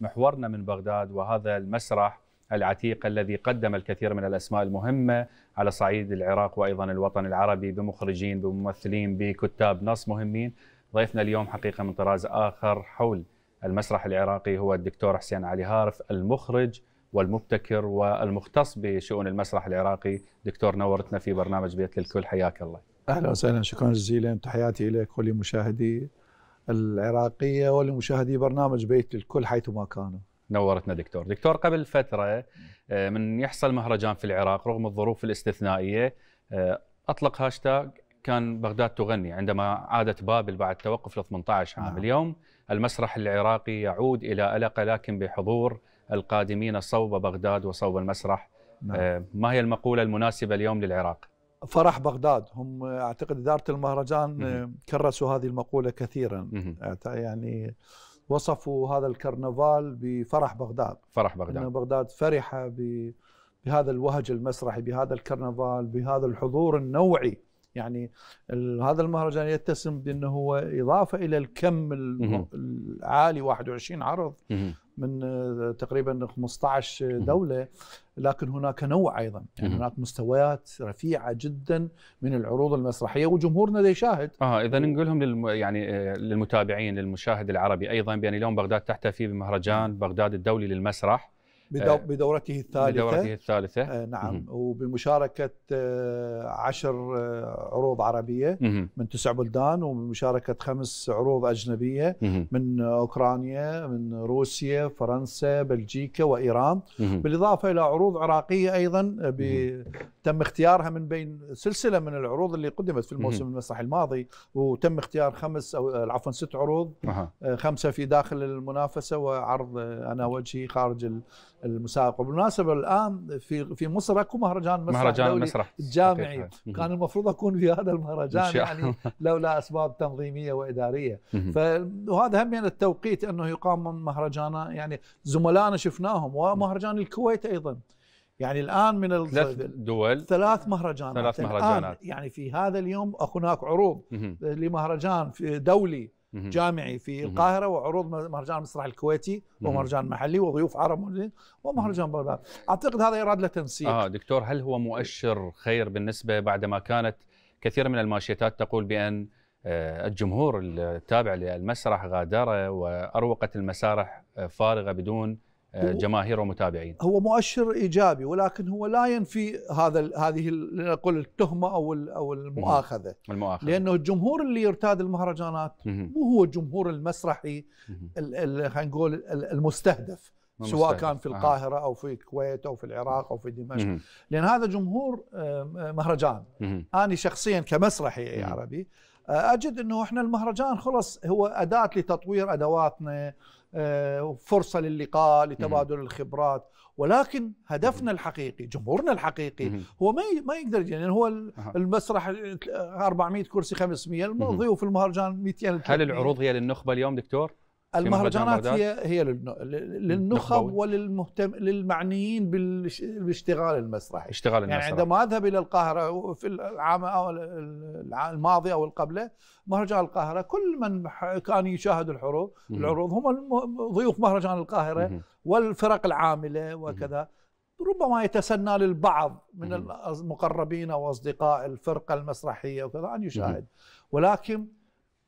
محورنا من بغداد وهذا المسرح العتيق الذي قدم الكثير من الاسماء المهمه على صعيد العراق وايضا الوطن العربي بمخرجين بممثلين بكتاب نص مهمين ضيفنا اليوم حقيقه من طراز اخر حول المسرح العراقي هو الدكتور حسين علي هارف المخرج والمبتكر والمختص بشؤون المسرح العراقي دكتور نورتنا في برنامج بيت للكل حياك الله اهلا وسهلا شكرا جزيلا تحياتي اليك ولمشاهدي العراقية ولمشاهدي برنامج بيت للكل حيثما كانوا نورتنا دكتور دكتور قبل فترة آه، من يحصل مهرجان في العراق رغم الظروف الاستثنائية آه، أطلق هاشتاج كان بغداد تغني عندما عادت بابل بعد توقف ل 18 عام نعم. اليوم المسرح العراقي يعود إلى ألقة لكن بحضور القادمين صوب بغداد وصوب المسرح نعم. آه، ما هي المقولة المناسبة اليوم للعراق؟ فرح بغداد هم اعتقد اداره المهرجان كرسوا هذه المقوله كثيرا يعني وصفوا هذا الكرنفال بفرح بغداد فرح بغداد ان بغداد فرحه بهذا الوهج المسرحي بهذا الكرنفال بهذا الحضور النوعي يعني هذا المهرجان يتسم بانه هو اضافه الى الكم العالي 21 عرض من آه، تقريبا 15 دوله لكن هناك نوع ايضا يعني هناك مستويات رفيعه جدا من العروض المسرحيه وجمهورنا ده يشاهد اه اذا نقولهم للم يعني آه، للمتابعين للمشاهد العربي ايضا بان اليوم بغداد تحتفي بمهرجان بغداد الدولي للمسرح آه، بدورته الثالثة بدورته الثالثة نعم وبمشاركة عشر عروض عروض عربيه من تسع بلدان وبمشاركه خمس عروض اجنبيه من اوكرانيا من روسيا فرنسا بلجيكا وايران بالاضافه الى عروض عراقيه ايضا آه، تم اختيارها من بين سلسله من العروض اللي قدمت في الموسم المسرحي الماضي وتم اختيار خمس او آه، عفوا ست عروض آه، خمسه في داخل المنافسه وعرض انا وجهي خارج المسابقه بالمناسبه الان في في مصر اكو مهرجان مسرح مهرجان دولي مسرح جامعي كان المفروض اكون في هذا هذا المهرجان يعني لولا اسباب تنظيميه واداريه فهذا هم يعني التوقيت انه يقام مهرجان يعني زملائنا شفناهم ومهرجان الكويت ايضا يعني الان من ثلاث دول ثلاث مهرجانات ثلاث مهرجانات يعني في هذا اليوم هناك عروض لمهرجان دولي جامعي في القاهرة وعروض مهرجان المسرح الكويتي ومهرجان محلي وضيوف عرب ومهرجان بغداد أعتقد هذا إرادة لتنسيق آه دكتور هل هو مؤشر خير بالنسبة بعدما كانت كثير من الماشيتات تقول بأن آه، الجمهور التابع للمسرح غادر وأروقة المسارح آه، فارغة بدون آه، جماهير ومتابعين هو مؤشر ايجابي ولكن هو لا ينفي هذا هذه لنقول التهمه او او المؤاخذه المؤاخذه لانه الجمهور اللي يرتاد المهرجانات مو هو الجمهور المسرحي خلينا نقول المستهدف سواء كان في آه. القاهرة أو في الكويت أو في العراق أو في دمشق لأن هذا جمهور آه، مهرجان أنا شخصيا كمسرحي عربي آه، أجد أنه إحنا المهرجان خلص هو أداة لتطوير أدواتنا فرصة للقاء لتبادل الخبرات ولكن هدفنا الحقيقي جمهورنا الحقيقي هو ما ما يقدر يعني هو المسرح 400 كرسي 500 ضيوف المهرجان 200 هل العروض هي للنخبة اليوم دكتور؟ المهرجانات هي هي للنخب وللمهتم للمعنيين بالاشتغال المسرحي اشتغال يعني المسرحي يعني عندما اذهب الى القاهره في العام او الماضي او القبله مهرجان القاهره كل من كان يشاهد الحروب العروض هم ضيوف مهرجان القاهره والفرق العامله وكذا ربما يتسنى للبعض من المقربين واصدقاء الفرقه المسرحيه وكذا ان يشاهد ولكن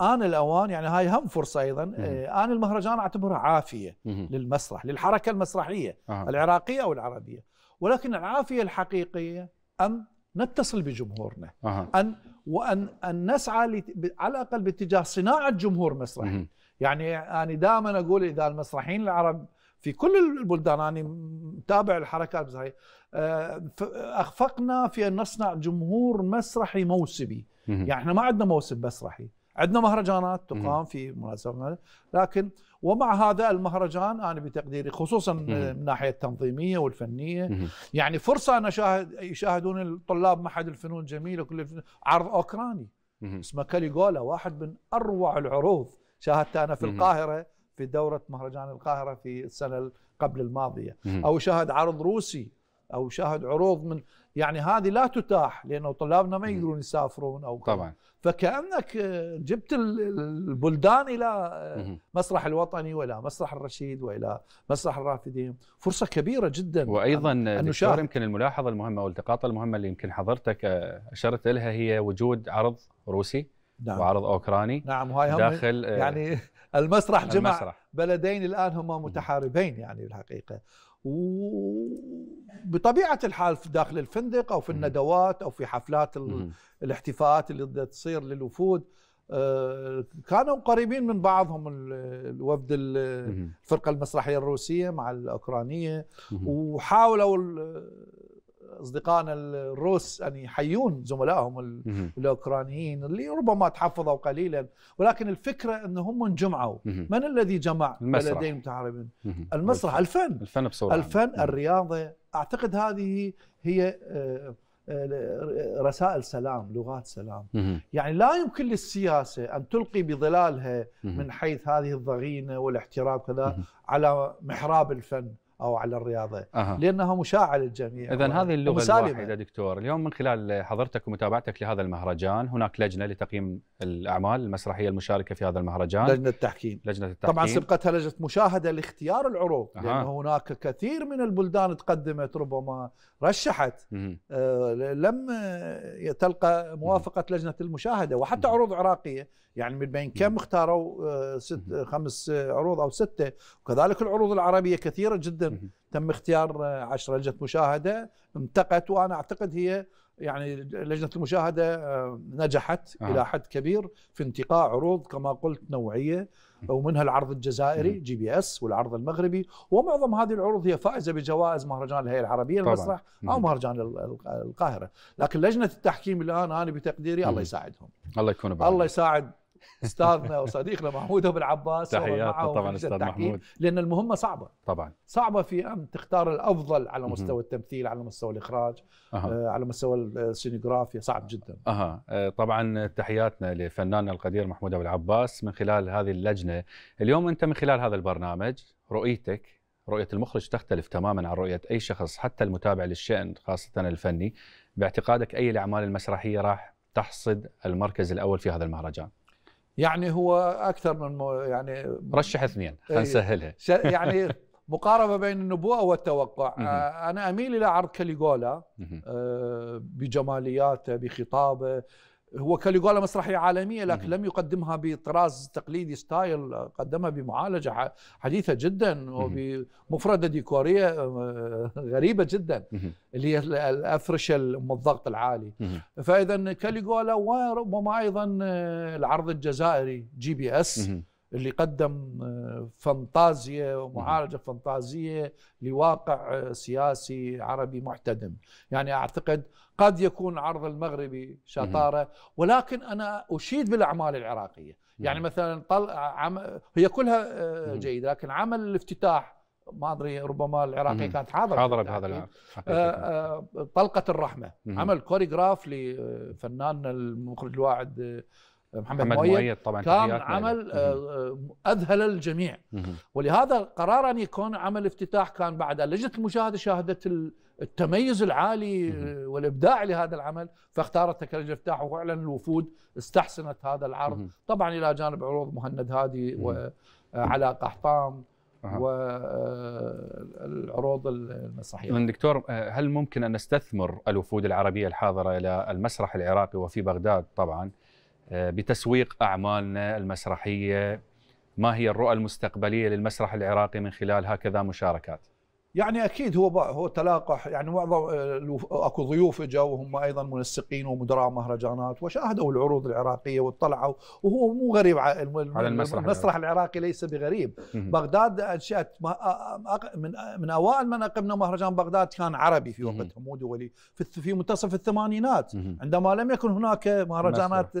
آن الأوان يعني هاي هم فرصة أيضا آه، آن المهرجان أعتبرها عافية للمسرح للحركة المسرحية آه. العراقية أو العربية ولكن العافية الحقيقية أن نتصل بجمهورنا آه. أن وأن أن نسعى على الأقل باتجاه صناعة جمهور مسرحي مم. يعني أنا دائما أقول إذا المسرحيين العرب في كل البلدان أنا متابع الحركات المسرحية آه، أخفقنا في أن نصنع جمهور مسرحي موسمي يعني احنا ما عندنا موسم مسرحي عندنا مهرجانات تقام في مناسبة لكن ومع هذا المهرجان انا بتقديري خصوصا من الناحيه التنظيميه والفنيه يعني فرصه ان اشاهد يشاهدون الطلاب معهد الفنون الجميله وكل الفنون عرض اوكراني اسمه كاليغولا واحد من اروع العروض شاهدته انا في القاهره في دوره مهرجان القاهره في السنه قبل الماضيه او شاهد عرض روسي او شاهد عروض من يعني هذه لا تتاح لانه طلابنا ما يقدرون يسافرون او طبعا فكانك آه، جبت البلدان الى آه، مسرح الوطني والى مسرح الرشيد والى مسرح الرافدين فرصه كبيره جدا وايضا دكتور يمكن الملاحظه المهمه والالتقاطه المهمه اللي يمكن حضرتك آه، اشرت لها هي وجود عرض روسي نعم. وعرض اوكراني نعم وهي هم داخل يعني المسرح جمع المسرح. بلدين الان هما متحاربين يعني الحقيقه وبطبيعه الحال في داخل الفندق او في الندوات او في حفلات الاحتفاءات اللي تصير للوفود آه، كانوا قريبين من بعضهم الوفد الفرقه المسرحيه الروسيه مع الاوكرانيه وحاولوا اصدقائنا الروس ان يعني يحيون زملائهم الاوكرانيين اللي ربما تحفظوا قليلا ولكن الفكره ان هم انجمعوا من الذي جمع بلدين متعاربين المسرح الفن الفن بصوره الفن الرياضه اعتقد هذه هي آه، آه، رسائل سلام لغات سلام يعني لا يمكن للسياسة أن تلقي بظلالها من حيث هذه الضغينة والاحتراب كذا على محراب الفن او على الرياضه أه. لانها مشاعه للجميع اذا هذه اللغه مسالمة. الواحده دكتور اليوم من خلال حضرتك ومتابعتك لهذا المهرجان هناك لجنه لتقييم الاعمال المسرحيه المشاركه في هذا المهرجان لجنه التحكيم لجنه التحكيم طبعا سبقتها لجنه مشاهده لاختيار العروض أه. لان هناك كثير من البلدان تقدمت ربما رشحت آه لم تلقى موافقه مم. لجنه المشاهده وحتى مم. عروض عراقيه يعني من بين كم اختاروا آه، ست آه، خمس آه، عروض او سته وكذلك العروض العربيه كثيره جدا تم اختيار عشرة لجنه مشاهده انتقت وانا اعتقد هي يعني لجنه المشاهده نجحت آه. الى حد كبير في انتقاء عروض كما قلت نوعيه ومنها العرض الجزائري جي بي اس والعرض المغربي ومعظم هذه العروض هي فائزه بجوائز مهرجان الهيئه العربيه للمسرح او مهرجان القاهره لكن لجنه التحكيم الان انا بتقديري الله يساعدهم الله يكون بعون الله يساعد استاذنا وصديقنا محمود ابو العباس تحياتنا طبعا استاذ محمود لان المهمه صعبه طبعا صعبه في ان تختار الافضل على مستوى التمثيل على مستوى الاخراج أه. على مستوى السينيغرافيا صعب جدا اها آه، طبعا تحياتنا لفناننا القدير محمود ابو العباس من خلال هذه اللجنه اليوم انت من خلال هذا البرنامج رؤيتك رؤية المخرج تختلف تماما عن رؤية أي شخص حتى المتابع للشأن خاصة الفني باعتقادك أي الأعمال المسرحية راح تحصد المركز الأول في هذا المهرجان يعني هو اكثر من يعني مرشح اثنين إيه، نسهلها يعني مقاربه بين النبوءه والتوقع آه، انا اميل الى عرض كاليغولا آه، بجمالياته بخطابه هو كاليغولا مسرحيه عالميه لكن لم يقدمها بطراز تقليدي ستايل قدمها بمعالجه حديثه جدا وبمفرده ديكوريه آه، غريبه جدا اللي هي الافرشه ام الضغط العالي فاذا كاليغولا وما ايضا آه، العرض الجزائري جي بي اس اللي قدم آه، فانتازيا ومعالجه فانتازيه لواقع آه، سياسي عربي محتدم، يعني اعتقد قد يكون عرض المغربي شطاره ولكن انا اشيد بالاعمال العراقيه، يعني مثلا طل... عم... هي كلها آه، جيده لكن عمل الافتتاح ما ادري ربما العراقيه كانت حاضره حاضره بهذا العام طلقه الرحمه عمل كوريغراف لفنان المخرج الواعد محمد, محمد مؤيد طبعا كان عمل آه، اذهل الجميع ولهذا قرار ان يكون عمل افتتاح كان بعد لجنه المشاهده شاهدت التميز العالي آه، والابداع لهذا العمل فاختارته كلجنه افتتاح وفعلا الوفود استحسنت هذا العرض طبعا الى جانب عروض مهند هادي وعلاء آه، قحطام أه. والعروض المسرحيه. دكتور هل ممكن ان نستثمر الوفود العربيه الحاضره الى المسرح العراقي وفي بغداد طبعا آه، بتسويق اعمالنا المسرحيه ما هي الرؤى المستقبليه للمسرح العراقي من خلال هكذا مشاركات يعني اكيد هو هو تلاقح يعني معظم آه، اكو ضيوف اجوا وهم ايضا منسقين ومدراء مهرجانات وشاهدوا العروض العراقيه واطلعوا وهو مو غريب على المسرح, المسرح العراقي ليس بغريب بغداد انشات آه، آه، من من اوائل من اقمنا مهرجان بغداد كان عربي في وقت حمود دولي في منتصف الثمانينات عندما لم يكن هناك مهرجانات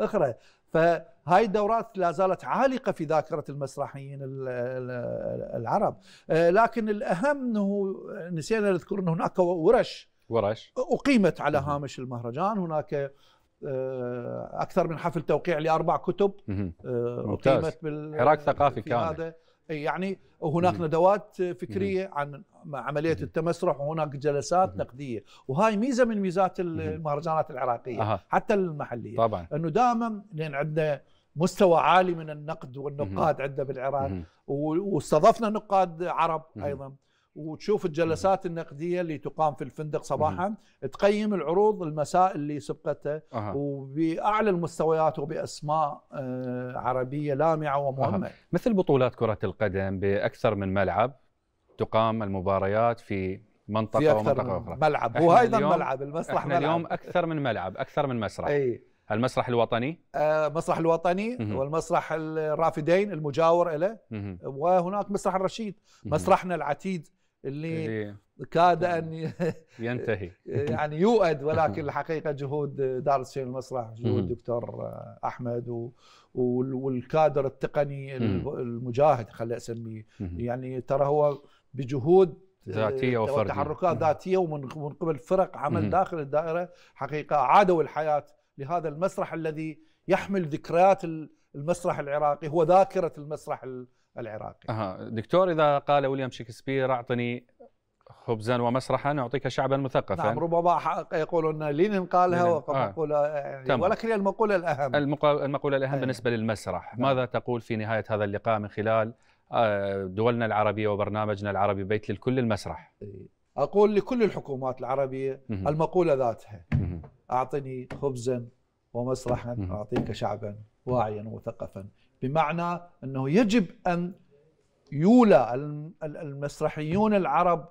اخرى فهاي الدورات لا زالت عالقة في ذاكرة المسرحيين العرب آه، لكن الأهم أنه نسينا نذكر أن هناك ورش ورش أقيمت على هامش المهرجان هناك آه، اكثر من حفل توقيع لاربع كتب آه، ممتاز حراك ثقافي كامل يعني هناك ندوات فكريه عن عمليه التمسرح وهناك جلسات نقديه وهاي ميزه من ميزات المهرجانات العراقيه حتى المحليه طبعا انه دائما لان عندنا مستوى عالي من النقد والنقاد عندنا بالعراق واستضفنا نقاد عرب ايضا وتشوف الجلسات النقديه اللي تقام في الفندق صباحا تقيم العروض المساء اللي سبقتها أه. وباعلى المستويات وباسماء آه، عربيه لامعه ومهمه أه. مثل بطولات كره القدم باكثر من ملعب تقام المباريات في منطقه في أكثر ومنطقه اخرى ملعب وايضا ملعب المسرح احنا ملعب اليوم اكثر من ملعب اكثر من مسرح اي المسرح الوطني المسرح آه، الوطني والمسرح الرافدين المجاور له وهناك مسرح الرشيد مسرحنا العتيد اللي, كاد طيب. ان ينتهي يعني يؤد ولكن الحقيقه جهود دار السين المسرح جهود دكتور احمد والكادر التقني المجاهد خلي اسميه يعني ترى هو بجهود آه، ذاتيه وفرديه تحركات ذاتيه ومن قبل فرق عمل داخل الدائره حقيقه عادوا الحياه لهذا المسرح الذي يحمل ذكريات المسرح العراقي هو ذاكره المسرح العراقي اها دكتور إذا قال ويليام شكسبير أعطني خبزا ومسرحا أعطيك شعبا مثقفا نعم ربما يقولون لينين قالها وقد آه. آه. يعني ولكن هي المقولة الأهم المقولة الأهم أيه. بالنسبة للمسرح نعم. ماذا تقول في نهاية هذا اللقاء من خلال آه، دولنا العربية وبرنامجنا العربي بيت للكل المسرح أقول لكل الحكومات العربية مه. المقولة ذاتها مه. أعطني خبزا ومسرحا أعطيك شعبا واعيا ومثقفا بمعنى أنه يجب أن يولى المسرحيون العرب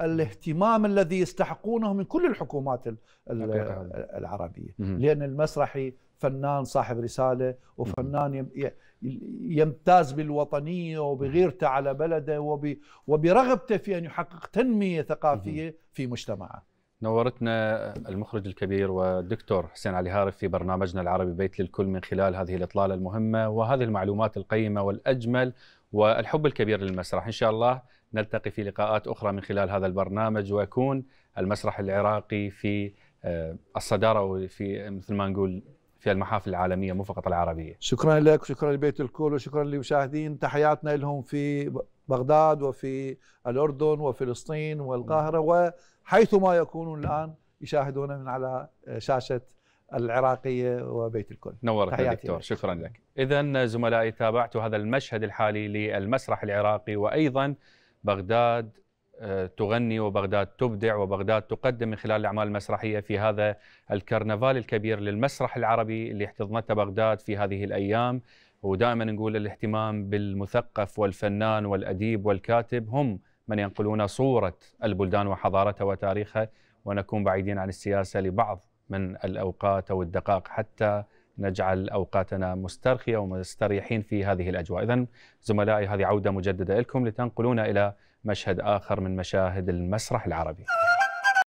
الاهتمام الذي يستحقونه من كل الحكومات العربية لأن المسرحي فنان صاحب رسالة وفنان يمتاز بالوطنية وبغيرته على بلده وبرغبته في أن يحقق تنمية ثقافية في مجتمعه نورتنا المخرج الكبير والدكتور حسين علي هارف في برنامجنا العربي بيت للكل من خلال هذه الإطلالة المهمة وهذه المعلومات القيمة والأجمل والحب الكبير للمسرح إن شاء الله نلتقي في لقاءات أخرى من خلال هذا البرنامج ويكون المسرح العراقي في آه، الصدارة وفي مثل ما نقول في المحافل العالمية مو فقط العربية شكرا لك وشكرا لبيت الكل وشكرا للمشاهدين تحياتنا لهم في بغداد وفي الأردن وفلسطين والقاهرة نعم. وحيثما يكونون الآن يشاهدون من على آه، شاشة العراقية وبيت الكل يا دكتور شكرا لك إذا زملائي تابعت هذا المشهد الحالي للمسرح العراقي وأيضا بغداد آه، تغني وبغداد تبدع وبغداد تقدم من خلال الأعمال المسرحية في هذا الكرنفال الكبير للمسرح العربي اللي احتضنته بغداد في هذه الأيام ودائما نقول الاهتمام بالمثقف والفنان والأديب والكاتب هم من ينقلون صورة البلدان وحضارتها وتاريخها ونكون بعيدين عن السياسة لبعض من الأوقات أو الدقائق حتى نجعل أوقاتنا مسترخية ومستريحين في هذه الأجواء إذا زملائي هذه عودة مجددة لكم لتنقلونا إلى مشهد آخر من مشاهد المسرح العربي